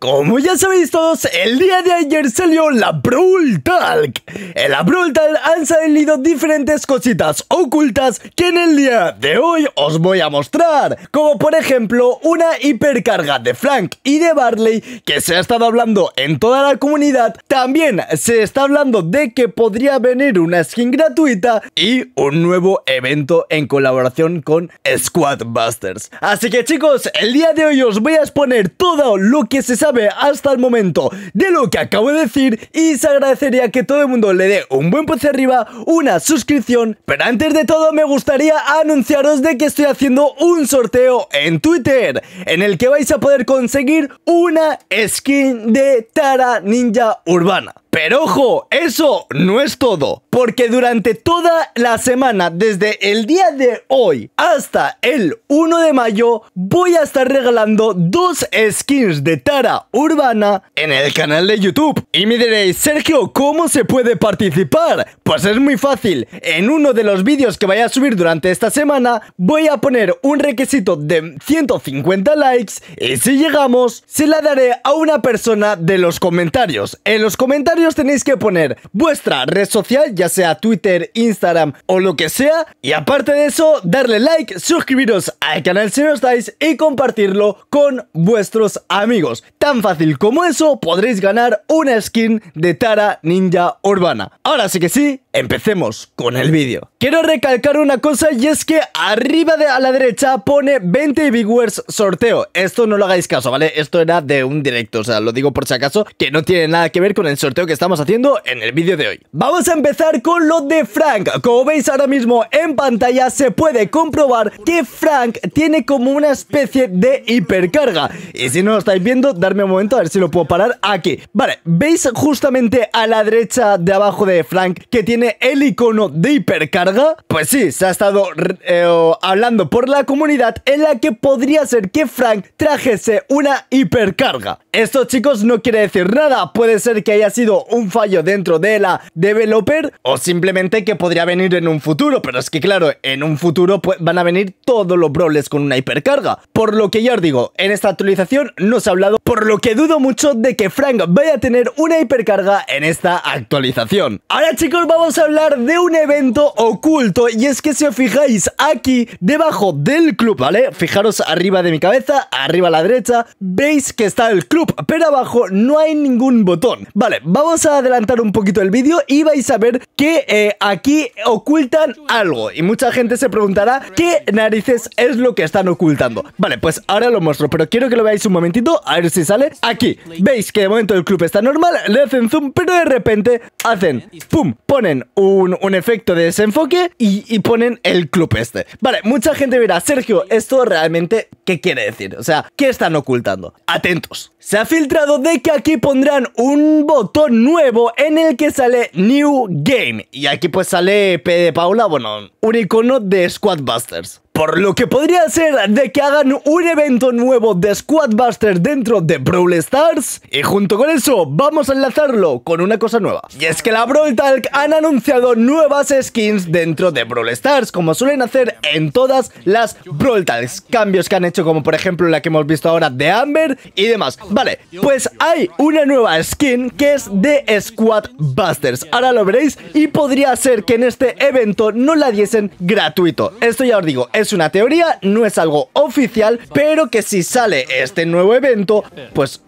Como ya sabéis todos, el día de ayer salió la brutal. Talk. En la Brawl han salido diferentes cositas ocultas que en el día de hoy os voy a mostrar. Como por ejemplo, una hipercarga de Frank y de Barley que se ha estado hablando en toda la comunidad. También se está hablando de que podría venir una skin gratuita y un nuevo evento en colaboración con Squadbusters. Así que chicos, el día de hoy os voy a exponer todo lo que se sabe hasta el momento de lo que acabo de decir y se agradecería que todo el mundo le dé un buen pulso arriba, una suscripción, pero antes de todo me gustaría anunciaros de que estoy haciendo un sorteo en Twitter en el que vais a poder conseguir una skin de Tara Ninja Urbana. Pero ojo, eso no es todo, porque durante toda la semana, desde el día de hoy hasta el 1 de mayo, voy a estar regalando dos skins de Tara Urbana en el canal de YouTube. Y me diréis, Sergio, ¿cómo se puede participar? Pues es muy fácil, en uno de los vídeos que vaya a subir durante esta semana, voy a poner un requisito de 150 likes y si llegamos, se la daré a una persona de los comentarios. En los comentarios os tenéis que poner vuestra red social, ya sea Twitter, Instagram o lo que sea. Y aparte de eso, darle like, suscribiros al canal si no estáis y compartirlo con vuestros amigos. Tan fácil como eso podréis ganar una skin de Tara Ninja Urbana. Ahora sí que sí, empecemos con el vídeo. Quiero recalcar una cosa y es que arriba de a la derecha pone 20 viewers sorteo. Esto no lo hagáis caso, ¿vale? Esto era de un directo, o sea, lo digo por si acaso, que no tiene nada que ver con el sorteo que estamos haciendo en el vídeo de hoy. Vamos a empezar con lo de Frank. Como veis ahora mismo en pantalla se puede comprobar que Frank tiene como una especie de hipercarga. Y si no lo estáis viendo, darme un momento a ver si lo puedo parar aquí. Vale, veis justamente a la derecha de abajo de Frank que tiene el icono de hipercarga. Pues sí, se ha estado eh, hablando por la comunidad en la que podría ser que Frank trajese una hipercarga. Esto chicos no quiere decir nada, puede ser que haya sido un fallo dentro de la developer o simplemente que podría venir en un futuro. Pero es que claro, en un futuro pues, van a venir todos los broles con una hipercarga. Por lo que ya os digo, en esta actualización no se ha hablado, por lo que dudo mucho de que Frank vaya a tener una hipercarga en esta actualización. Ahora chicos, vamos a hablar de un evento oculto y es que si os fijáis aquí debajo del club, ¿vale? Fijaros arriba de mi cabeza, arriba a la derecha, veis que está el club, pero abajo no hay ningún botón. Vale, vamos vamos a adelantar un poquito el vídeo y vais a ver que eh, aquí ocultan algo. Y mucha gente se preguntará qué narices es lo que están ocultando. Vale, pues ahora lo muestro, pero quiero que lo veáis un momentito, a ver si sale. Aquí, veis que de momento el club está normal, le hacen zoom, pero de repente hacen, pum, ponen un, efecto de desenfoque y, y ponen el club este. Vale, mucha gente verá Sergio, esto realmente, ¿qué quiere decir? O sea, ¿qué están ocultando? Atentos. Se ha filtrado de que aquí pondrán un botón nuevo en el que sale New Game. Y aquí pues sale P de Paula, bueno, un icono de Squadbusters. Por lo que podría ser de que hagan un evento nuevo de Busters dentro de Brawl Stars y junto con eso vamos a enlazarlo con una cosa nueva. Y es que la Brawl Talk han anunciado nuevas skins dentro de Brawl Stars como suelen hacer en todas las Brawl Talks. Cambios que han hecho como por ejemplo la que hemos visto ahora de Amber y demás. Vale, pues hay una nueva skin que es de Squadbusters. Ahora lo veréis y podría ser que en este evento no la diesen gratuito. Esto ya os digo, es una teoría, no es algo oficial, pero que si sale este nuevo evento, pues,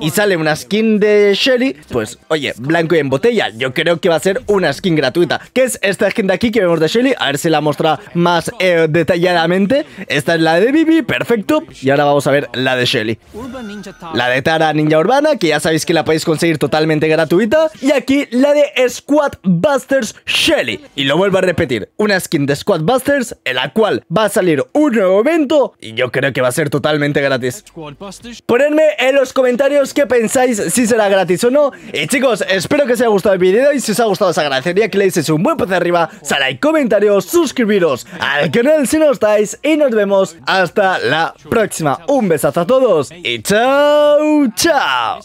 y sale una skin de Shelly, pues, oye, blanco y en botella, yo creo que va a ser una skin gratuita, que es esta skin de aquí que vemos de Shelly, a ver si la muestra más eh, detalladamente, esta es la de Bibi, perfecto, y ahora vamos a ver la de Shelly, la de Tara Ninja Urbana, que ya sabéis que la podéis conseguir totalmente gratuita, y aquí la de Squad Busters Shelly, y lo vuelvo a repetir, una skin de Squad Busters en la cual va a salir un nuevo evento y yo creo que va a ser totalmente gratis. Ponedme en los comentarios qué pensáis si será gratis o no. Y chicos, espero que os haya gustado el video y si os ha gustado os agradecería que le deis un buen pase arriba, sal y comentarios, suscribiros al canal si no estáis y nos vemos hasta la próxima. Un besazo a todos y chao, chao.